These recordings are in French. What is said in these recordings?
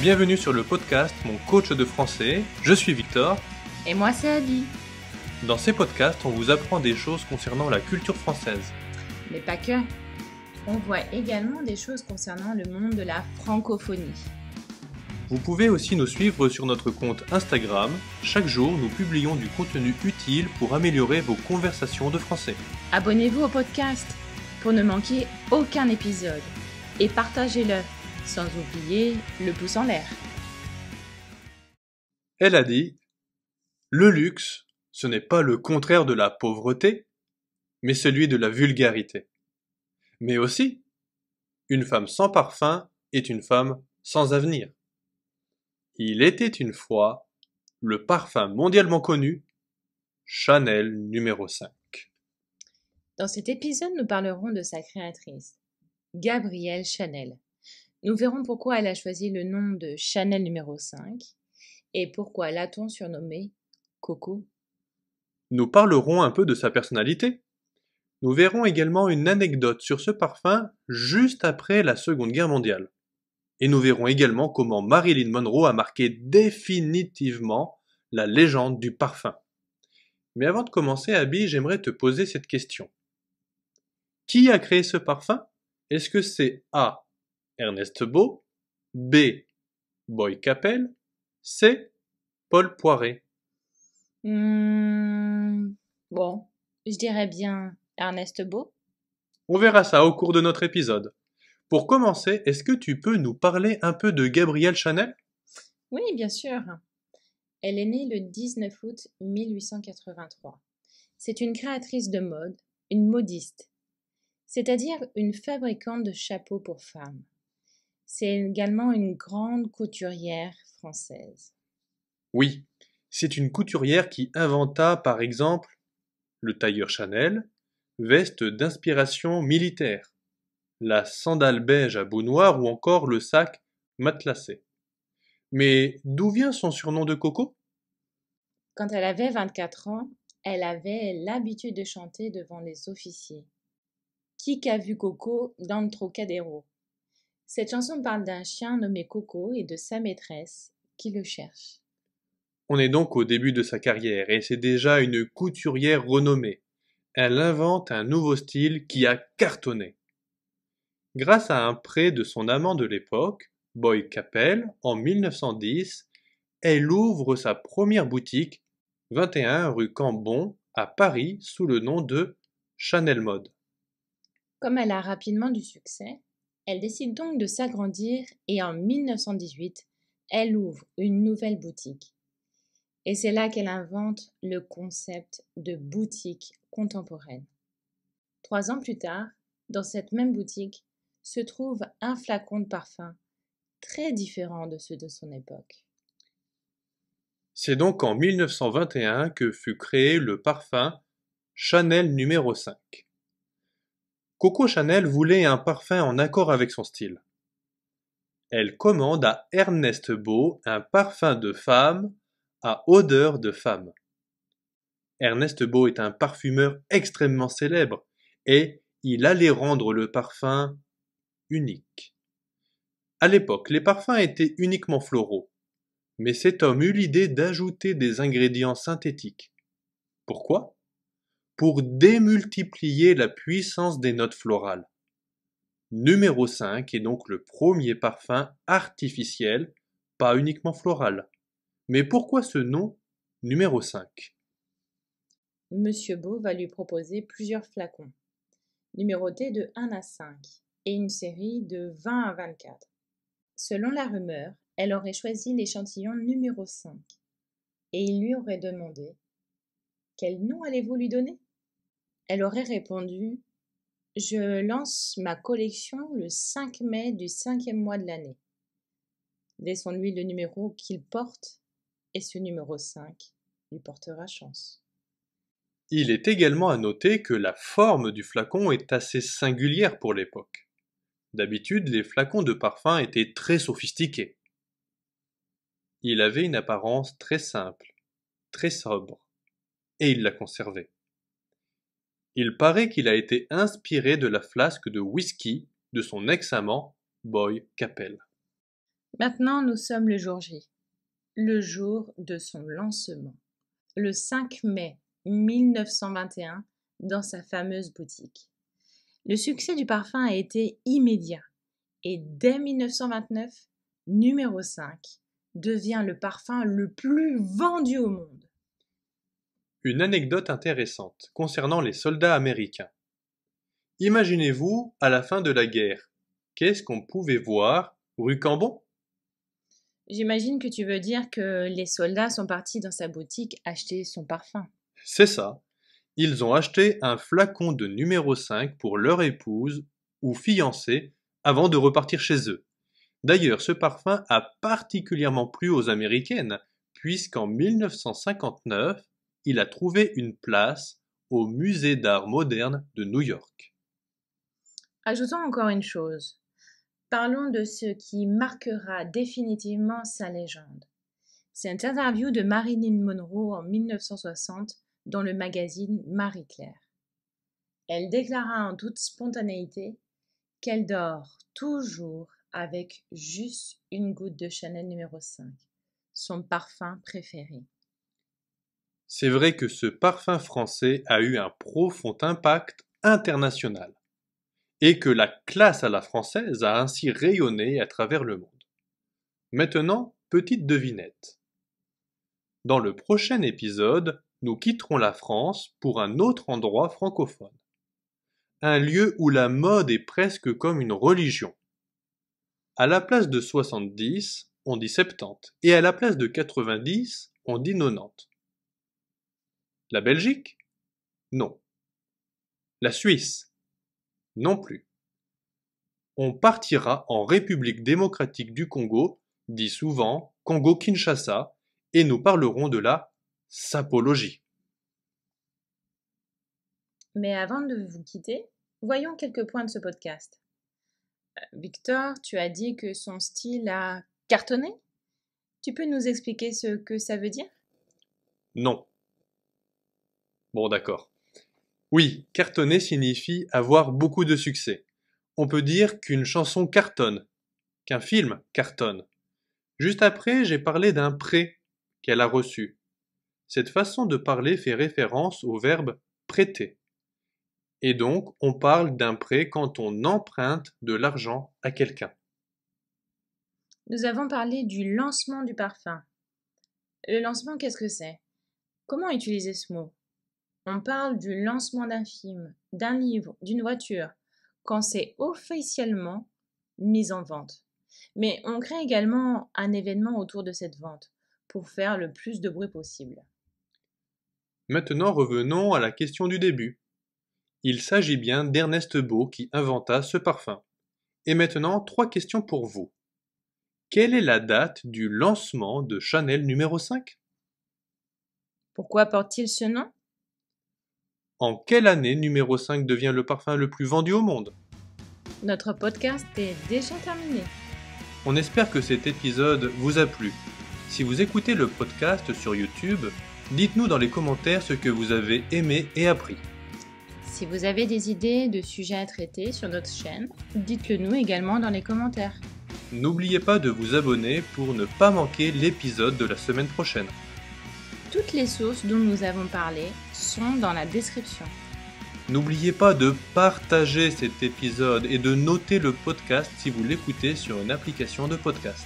Bienvenue sur le podcast Mon coach de français. Je suis Victor. Et moi, c'est Adi. Dans ces podcasts, on vous apprend des choses concernant la culture française. Mais pas que. On voit également des choses concernant le monde de la francophonie. Vous pouvez aussi nous suivre sur notre compte Instagram. Chaque jour, nous publions du contenu utile pour améliorer vos conversations de français. Abonnez-vous au podcast pour ne manquer aucun épisode et partagez-le sans oublier le pouce en l'air. Elle a dit Le luxe, ce n'est pas le contraire de la pauvreté, mais celui de la vulgarité. Mais aussi, une femme sans parfum est une femme sans avenir. Il était une fois le parfum mondialement connu, Chanel numéro 5. Dans cet épisode, nous parlerons de sa créatrice, Gabrielle Chanel. Nous verrons pourquoi elle a choisi le nom de Chanel numéro 5 et pourquoi l'a-t-on surnommé Coco. Nous parlerons un peu de sa personnalité. Nous verrons également une anecdote sur ce parfum juste après la Seconde Guerre mondiale. Et nous verrons également comment Marilyn Monroe a marqué définitivement la légende du parfum. Mais avant de commencer, Abby, j'aimerais te poser cette question. Qui a créé ce parfum Est-ce que c'est A. Ernest Beau, B. Boy Capel, C. Paul Poiret. Hmm, bon, je dirais bien Ernest Beau. On verra ça au cours de notre épisode. Pour commencer, est-ce que tu peux nous parler un peu de Gabrielle Chanel Oui, bien sûr. Elle est née le 19 août 1883. C'est une créatrice de mode, une modiste, c'est-à-dire une fabricante de chapeaux pour femmes. C'est également une grande couturière française. Oui, c'est une couturière qui inventa par exemple le tailleur Chanel, veste d'inspiration militaire, la sandale beige à bout noir ou encore le sac matelassé. Mais d'où vient son surnom de Coco Quand elle avait 24 ans, elle avait l'habitude de chanter devant les officiers. Qui qu'a vu Coco dans le Trocadéro cette chanson parle d'un chien nommé Coco et de sa maîtresse qui le cherche. On est donc au début de sa carrière et c'est déjà une couturière renommée. Elle invente un nouveau style qui a cartonné. Grâce à un prêt de son amant de l'époque, Boy Capel, en 1910, elle ouvre sa première boutique, 21 rue Cambon, à Paris, sous le nom de Chanel Mode. Comme elle a rapidement du succès, elle décide donc de s'agrandir et en 1918, elle ouvre une nouvelle boutique. Et c'est là qu'elle invente le concept de boutique contemporaine. Trois ans plus tard, dans cette même boutique, se trouve un flacon de parfum très différent de ceux de son époque. C'est donc en 1921 que fut créé le parfum Chanel numéro 5. Coco Chanel voulait un parfum en accord avec son style. Elle commande à Ernest Beau un parfum de femme à odeur de femme. Ernest Beau est un parfumeur extrêmement célèbre et il allait rendre le parfum unique. À l'époque, les parfums étaient uniquement floraux, mais cet homme eut l'idée d'ajouter des ingrédients synthétiques. Pourquoi pour démultiplier la puissance des notes florales. Numéro 5 est donc le premier parfum artificiel, pas uniquement floral. Mais pourquoi ce nom numéro 5 Monsieur Beau va lui proposer plusieurs flacons, numérotés de 1 à 5, et une série de 20 à 24. Selon la rumeur, elle aurait choisi l'échantillon numéro 5, et il lui aurait demandé Quel nom allez-vous lui donner elle aurait répondu Je lance ma collection le 5 mai du cinquième mois de l'année. Laissons-lui le numéro qu'il porte, et ce numéro 5 lui portera chance. Il est également à noter que la forme du flacon est assez singulière pour l'époque. D'habitude, les flacons de parfum étaient très sophistiqués. Il avait une apparence très simple, très sobre, et il la conservait. Il paraît qu'il a été inspiré de la flasque de whisky de son ex-amant Boy Capel. Maintenant, nous sommes le jour J, le jour de son lancement, le 5 mai 1921, dans sa fameuse boutique. Le succès du parfum a été immédiat et dès 1929, numéro 5 devient le parfum le plus vendu au monde. Une anecdote intéressante concernant les soldats américains. Imaginez-vous, à la fin de la guerre, qu'est-ce qu'on pouvait voir rue Cambon J'imagine que tu veux dire que les soldats sont partis dans sa boutique acheter son parfum. C'est ça. Ils ont acheté un flacon de numéro 5 pour leur épouse ou fiancée avant de repartir chez eux. D'ailleurs, ce parfum a particulièrement plu aux Américaines, puisqu'en 1959, il a trouvé une place au Musée d'art moderne de New York. Ajoutons encore une chose. Parlons de ce qui marquera définitivement sa légende. C'est une interview de Marilyn Monroe en 1960 dans le magazine Marie Claire. Elle déclara en toute spontanéité qu'elle dort toujours avec juste une goutte de Chanel numéro 5, son parfum préféré. C'est vrai que ce parfum français a eu un profond impact international et que la classe à la française a ainsi rayonné à travers le monde. Maintenant, petite devinette. Dans le prochain épisode, nous quitterons la France pour un autre endroit francophone. Un lieu où la mode est presque comme une religion. À la place de 70, on dit 70, et à la place de 90, on dit 90. La Belgique Non. La Suisse Non plus. On partira en République démocratique du Congo, dit souvent Congo-Kinshasa, et nous parlerons de la sapologie. Mais avant de vous quitter, voyons quelques points de ce podcast. Euh, Victor, tu as dit que son style a cartonné. Tu peux nous expliquer ce que ça veut dire Non. Bon, d'accord. Oui, cartonner signifie avoir beaucoup de succès. On peut dire qu'une chanson cartonne, qu'un film cartonne. Juste après, j'ai parlé d'un prêt qu'elle a reçu. Cette façon de parler fait référence au verbe prêter. Et donc, on parle d'un prêt quand on emprunte de l'argent à quelqu'un. Nous avons parlé du lancement du parfum. Le lancement, qu'est-ce que c'est Comment utiliser ce mot on parle du lancement d'un film, d'un livre, d'une voiture, quand c'est officiellement mis en vente. Mais on crée également un événement autour de cette vente pour faire le plus de bruit possible. Maintenant revenons à la question du début. Il s'agit bien d'Ernest Beau qui inventa ce parfum. Et maintenant, trois questions pour vous. Quelle est la date du lancement de Chanel numéro 5 Pourquoi porte-t-il ce nom en quelle année numéro 5 devient le parfum le plus vendu au monde Notre podcast est déjà terminé. On espère que cet épisode vous a plu. Si vous écoutez le podcast sur YouTube, dites-nous dans les commentaires ce que vous avez aimé et appris. Si vous avez des idées de sujets à traiter sur notre chaîne, dites-le nous également dans les commentaires. N'oubliez pas de vous abonner pour ne pas manquer l'épisode de la semaine prochaine. Toutes les sources dont nous avons parlé sont dans la description. N'oubliez pas de partager cet épisode et de noter le podcast si vous l'écoutez sur une application de podcast.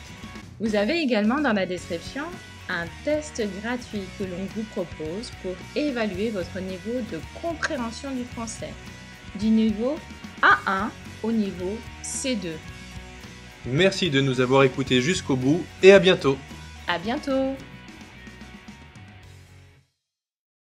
Vous avez également dans la description un test gratuit que l'on vous propose pour évaluer votre niveau de compréhension du français, du niveau A1 au niveau C2. Merci de nous avoir écoutés jusqu'au bout et à bientôt. À bientôt.